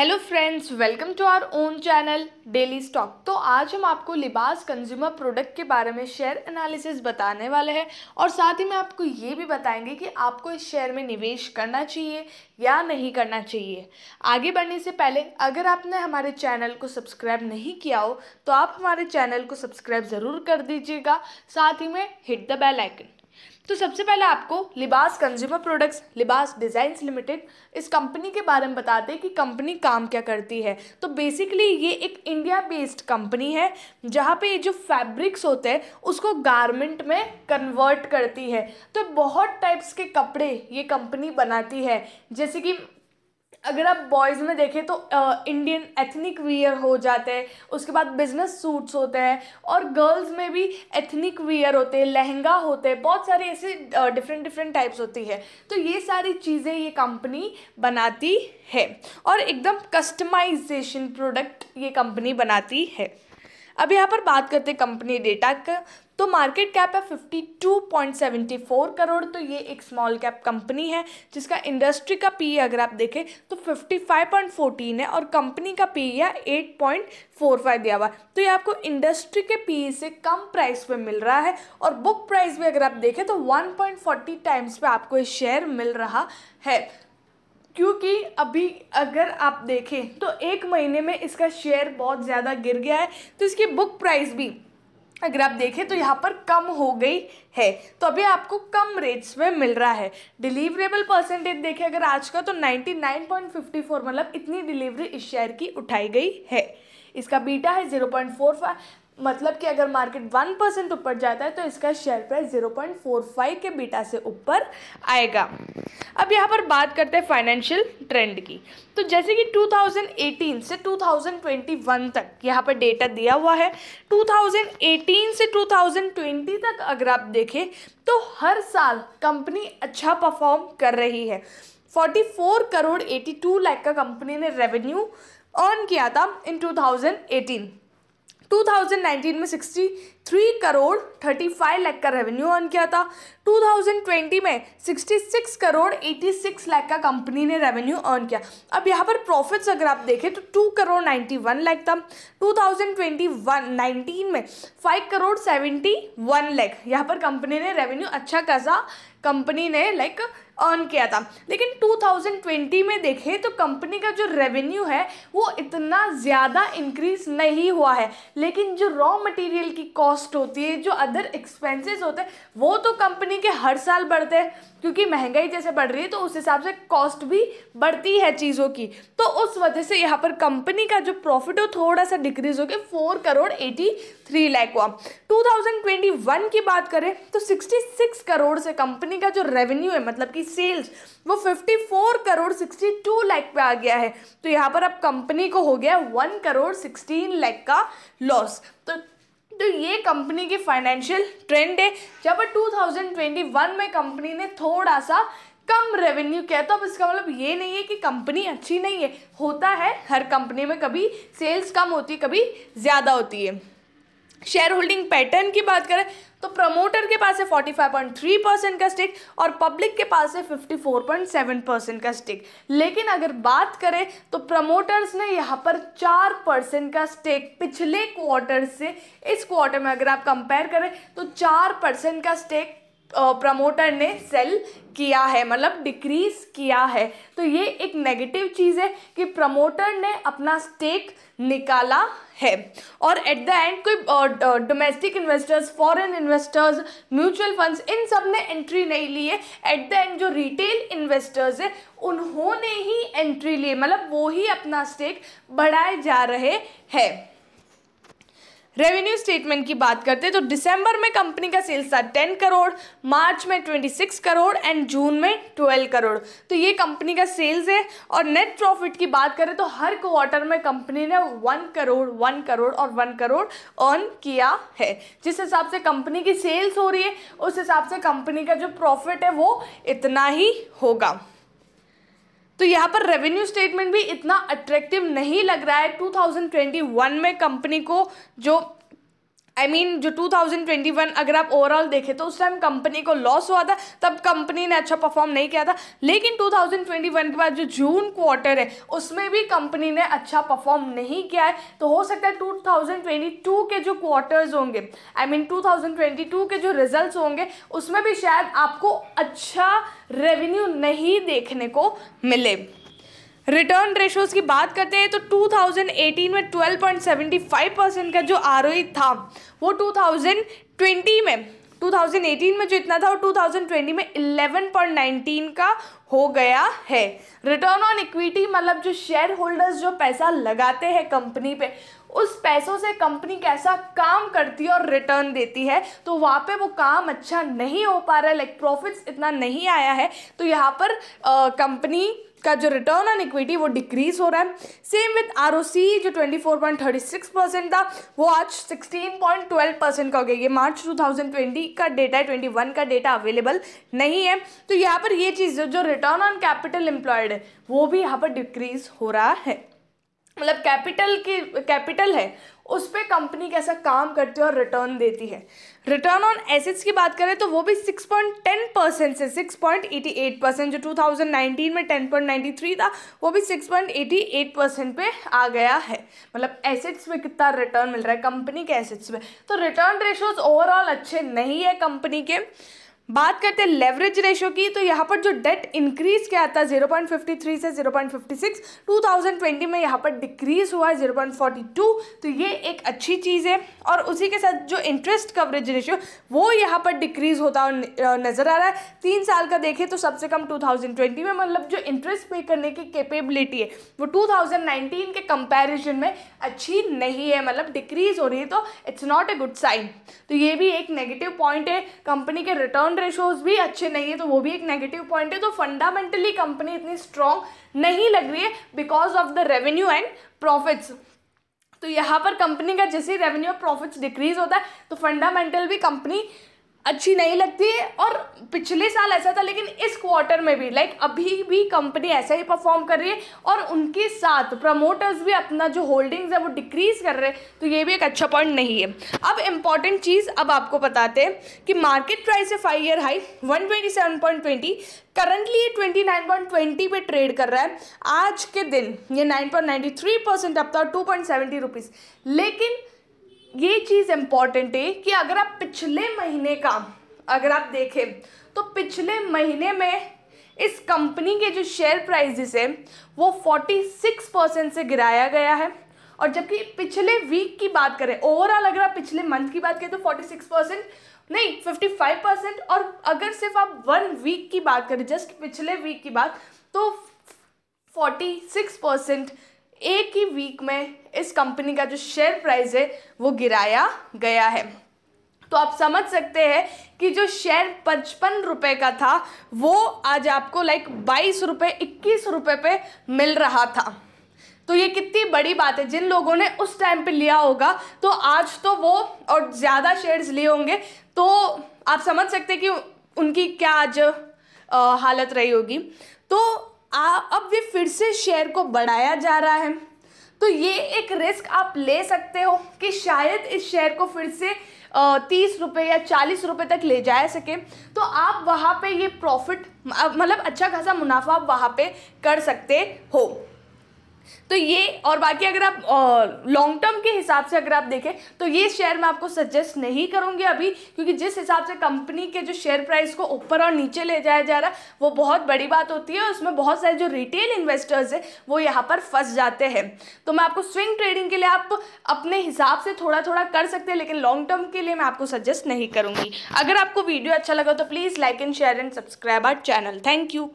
hello friends welcome to our own channel daily stock तो आज हम आपको लिबास कंज्यूमर प्रोडक्ट के बारे में शेयर एनालिसिस बताने वाले हैं और साथ ही में आपको ये भी बताएंगे कि आपको इस शेयर में निवेश करना चाहिए या नहीं करना चाहिए आगे बढ़ने से पहले अगर आपने हमारे चैनल को सब्सक्राइब नहीं किया हो तो आप हमारे चैनल को सब्सक्राइब ज़रूर कर दीजिएगा साथ ही में हिट द बेल आइकन तो सबसे पहले आपको Libas consumer products Libas designs limited इस कंपनी के बारे में बताते हैं कि कंपनी काम क्या करती है तो बेसिकली ये एक इंडिया बेस्ड कंपनी है जहाँ पे ये जो फैब्रिक्स होते हैं उसको गारमेंट में कन्वर्ट करती है तो बहुत टाइप्स के कपड़े ये कंपनी बनाती है जैसे कि अगर आप बॉयज़ में देखें तो इंडियन एथनिक वियर हो जाते हैं उसके बाद बिजनेस सूट्स होते हैं और गर्ल्स में भी एथनिक वियर होते हैं लहंगा होते हैं बहुत सारे ऐसे डिफरेंट डिफरेंट टाइप्स होती है तो ये सारी चीज़ें ये कंपनी बनाती है और एकदम कस्टमाइजेशन प्रोडक्ट ये कंपनी बनाती है अब यहाँ पर बात करते हैं कंपनी डेटा का तो मार्केट कैप है 52.74 करोड़ तो ये एक स्मॉल कैप कंपनी है जिसका इंडस्ट्री का पी e अगर आप देखें तो 55.14 है और कंपनी का पी e है 8.45 दिया हुआ तो ये आपको इंडस्ट्री के पी e से कम प्राइस पे मिल रहा है और बुक प्राइस भी अगर आप देखें तो 1.40 टाइम्स पे आपको ये शेयर मिल रहा है क्योंकि अभी अगर आप देखें तो एक महीने में इसका शेयर बहुत ज़्यादा गिर गया है तो इसकी बुक प्राइस भी अगर आप देखें तो यहाँ पर कम हो गई है तो अभी आपको कम रेट्स में मिल रहा है डिलीवरेबल परसेंटेज देखें अगर आज का तो 99.54 मतलब इतनी डिलीवरी इस शेयर की उठाई गई है इसका बीटा है 0.45 मतलब कि अगर मार्केट वन परसेंट ऊपर जाता है तो इसका share price zero point four five के बीटा से ऊपर आएगा अब यहाँ पर बात करते हैं फाइनेंशियल ट्रेंड की तो जैसे कि 2018 से 2021 तक यहाँ पर डेटा दिया हुआ है 2018 से 2020 तक अगर आप देखें तो हर साल कंपनी अच्छा परफॉर्म कर रही है 44 करोड़ 82 लाख का कंपनी ने रेवेन्यू अर्न किया था इन 2018 2019 में 63 करोड़ 35 लाख का रेवेन्यू अर्न किया था 2020 में 66 करोड़ 86 लाख का कंपनी ने रेवेन्यू अर्न किया अब यहाँ पर प्रॉफिट्स अगर आप देखें तो 2 करोड़ 91 लाख था 2021 19 में 5 करोड़ 71 लाख यहाँ पर कंपनी ने रेवेन्यू अच्छा खासा कंपनी ने लाइक like, अर्न किया था लेकिन 2020 में देखें तो कंपनी का जो रेवेन्यू है वो इतना ज़्यादा इंक्रीज नहीं हुआ है लेकिन जो रॉ मटेरियल की कॉस्ट होती है जो अदर एक्सपेंसेस होते हैं वो तो कंपनी के हर साल बढ़ते हैं क्योंकि महंगाई जैसे बढ़ रही है तो उस हिसाब से कॉस्ट भी बढ़ती है चीज़ों की तो उस वजह से यहाँ पर कंपनी का जो प्रॉफिट हो थोड़ा सा डिक्रीज हो गया फोर करोड़ एटी थ्री लैक हुआ वन की बात करें तो सिक्स करोड़ से कंपनी का जो रेवेन्यू है मतलब कि सेल्स वो 54 करोड़ 62 लाख पे आ गया है तो यहाँ पर अब कंपनी को हो गया वन करोड़ 16 लाख का लॉस तो तो ये कंपनी की फाइनेंशियल ट्रेंड है जब 2021 में कंपनी ने थोड़ा सा कम रेवेन्यू किया तो अब इसका मतलब ये नहीं है कि कंपनी अच्छी नहीं है होता है हर कंपनी में कभी सेल्स कम होती है कभी ज़्यादा होती है शेयर होल्डिंग पैटर्न की बात करें तो प्रमोटर के पास है 45.3 परसेंट का स्टेक और पब्लिक के पास है 54.7 परसेंट का स्टेक लेकिन अगर बात करें तो प्रमोटर्स ने यहाँ पर 4 परसेंट का स्टेक पिछले क्वार्टर से इस क्वार्टर में अगर आप कंपेयर करें तो 4 परसेंट का स्टेक प्रमोटर ने सेल किया है मतलब डिक्रीज किया है तो ये एक नेगेटिव चीज़ है कि प्रमोटर ने अपना स्टेक निकाला है और एट द एंड कोई domestic investors foreign investors mutual funds इन सब ने एंट्री नहीं ली है एट द एंड जो रिटेल इन्वेस्टर्स है उन्होंने ही एंट्री ली मतलब वो ही अपना स्टेक बढ़ाए जा रहे हैं रेवेन्यू स्टेटमेंट की बात करते हैं तो दिसंबर में कंपनी का सेल्स था 10 करोड़ मार्च में 26 करोड़ एंड जून में 12 करोड़ तो ये कंपनी का सेल्स है और नेट प्रॉफिट की बात करें तो हर क्वार्टर में कंपनी ने 1 करोड़ 1 करोड़ और 1 करोड़ अर्न किया है जिस हिसाब से कंपनी की सेल्स हो रही है उस हिसाब से कंपनी का जो प्रॉफिट है वो इतना ही होगा तो यहाँ पर रेवेन्यू स्टेटमेंट भी इतना अट्रैक्टिव नहीं लग रहा है 2021 में कंपनी को जो आई I मीन mean, जो 2021 अगर आप ओवरऑल देखें तो उस टाइम कंपनी को लॉस हुआ था तब कंपनी ने अच्छा परफॉर्म नहीं किया था लेकिन 2021 के बाद जो जून क्वार्टर है उसमें भी कंपनी ने अच्छा परफॉर्म नहीं किया है तो हो सकता है 2022 के जो क्वार्टर्स होंगे आई I मीन mean, 2022 के जो रिजल्ट होंगे उसमें भी शायद आपको अच्छा रेवेन्यू नहीं देखने को मिले रिटर्न रेशोज़ की बात करते हैं तो 2018 में 12.75 परसेंट का जो आर था वो 2020 में 2018 में जो इतना था वो 2020 में 11.19 का हो गया है रिटर्न ऑन इक्विटी मतलब जो शेयर होल्डर्स जो पैसा लगाते हैं कंपनी पे उस पैसों से कंपनी कैसा काम करती है और रिटर्न देती है तो वहाँ पे वो काम अच्छा नहीं हो पा रहा है लाइक प्रॉफिट्स इतना नहीं आया है तो यहाँ पर कंपनी का जो रिटर्न ऑन इक्विटी वो डिक्रीज हो रहा है सेम विथ आर जो 24.36 परसेंट था वो आज सिक्सटीन पॉइंट ट्वेल्व परसेंट का हो गया ये मार्च टू थाउजेंड ट्वेंटी का डेटा है ट्वेंटी वन का डेटा अवेलेबल नहीं है तो यहाँ पर ये चीज़ जो रिटर्न ऑन कैपिटल एम्प्लॉयड है वो भी यहाँ पर डिक्रीज हो रहा है मतलब कैपिटल की कैपिटल है उस पर कंपनी कैसा काम करती है और रिटर्न देती है रिटर्न ऑन एसेट्स की बात करें तो वो भी 6.10 परसेंट से 6.88 परसेंट जो 2019 में 10.93 था वो भी 6.88 परसेंट पे आ गया है मतलब एसेट्स में कितना रिटर्न मिल रहा है कंपनी के एसेट्स में तो रिटर्न रेशोज ओवरऑल अच्छे नहीं है कंपनी के बात करते हैं लेवरेज रेशो की तो यहाँ पर जो डेट इंक्रीज क्या था 0.53 से 0.56 2020 में यहाँ पर डिक्रीज हुआ 0.42 तो ये एक अच्छी चीज़ है और उसी के साथ जो इंटरेस्ट कवरेज रेशियो वो यहाँ पर डिक्रीज होता नज़र आ रहा है तीन साल का देखें तो सबसे कम 2020 में मतलब जो इंटरेस्ट पे करने की कैपेबिलिटी है वो टू के कंपेरिजन में अच्छी नहीं है मतलब डिक्रीज हो रही है तो it's not a good sign तो ये भी एक नेगेटिव पॉइंट है कंपनी के रिटर्न रेशोज भी अच्छे नहीं है तो वो भी एक नेगेटिव पॉइंट है तो फंडामेंटली कंपनी इतनी स्ट्रॉन्ग नहीं लग रही है because of the revenue and profits तो यहाँ पर कंपनी का जैसे रेवेन्यू और प्रॉफिट्स डिक्रीज होता है तो फंडामेंटल भी कंपनी अच्छी नहीं लगती है और पिछले साल ऐसा था लेकिन इस क्वार्टर में भी लाइक अभी भी कंपनी ऐसा ही परफॉर्म कर रही है और उनके साथ प्रमोटर्स भी अपना जो होल्डिंग्स है वो डिक्रीज कर रहे हैं तो ये भी एक अच्छा पॉइंट नहीं है अब इम्पॉर्टेंट चीज़ अब आपको बताते हैं कि मार्केट प्राइस है five year high one twenty seven point twenty currently ये ट्वेंटी नाइन पॉइंट ट्वेंटी पे ट्रेड कर रहा है आज के दिन ये nine point ninety three percent two point seventy rupees लेकिन ये चीज़ इम्पॉर्टेंट है कि अगर आप पिछले महीने का अगर आप देखें तो पिछले महीने में इस कंपनी के जो शेयर प्राइजेस है वो 46 परसेंट से गिराया गया है और जबकि पिछले वीक की बात करें ओवरऑल अगर आप पिछले मंथ की बात करें तो 46 परसेंट नहीं 55 परसेंट और अगर सिर्फ आप वन वीक की बात करें जस्ट पिछले वीक की बात तो 46 परसेंट एक ही वीक में इस कंपनी का जो शेयर प्राइस है वो गिराया गया है तो आप समझ सकते हैं कि जो शेयर पचपन रुपये का था वो आज आपको लाइक बाईस रुपये इक्कीस रुपये पे मिल रहा था तो ये कितनी बड़ी बात है जिन लोगों ने उस टाइम पे लिया होगा तो आज तो वो और ज़्यादा शेयर्स लिए होंगे तो आप समझ सकते हैं कि उनकी क्या आज आ, हालत रही होगी तो आ, अब ये फिर से शेयर को बढ़ाया जा रहा है तो ये एक रिस्क आप ले सकते हो कि शायद इस शेयर को फिर से तीस रुपये या चालीस रुपये तक ले जा सके तो आप वहाँ पे ये प्रॉफिट मतलब अच्छा खासा मुनाफा आप वहाँ पे कर सकते हो तो ये और बाकी अगर आप लॉन्ग टर्म के हिसाब से अगर आप देखें तो ये शेयर मैं आपको सजेस्ट नहीं करूंगी अभी क्योंकि जिस हिसाब से कंपनी के जो शेयर प्राइस को ऊपर और नीचे ले जाया जा रहा है वो बहुत बड़ी बात होती है और उसमें बहुत सारे जो रिटेल इन्वेस्टर्स हैं वो यहाँ पर फंस जाते हैं तो मैं आपको स्विंग ट्रेडिंग के लिए आप अपने हिसाब से थोड़ा थोड़ा कर सकते हैं लेकिन लॉन्ग टर्म के लिए मैं आपको सजेस्ट नहीं करूँगी अगर आपको वीडियो अच्छा लगा तो please like and share and subscribe our channel thank you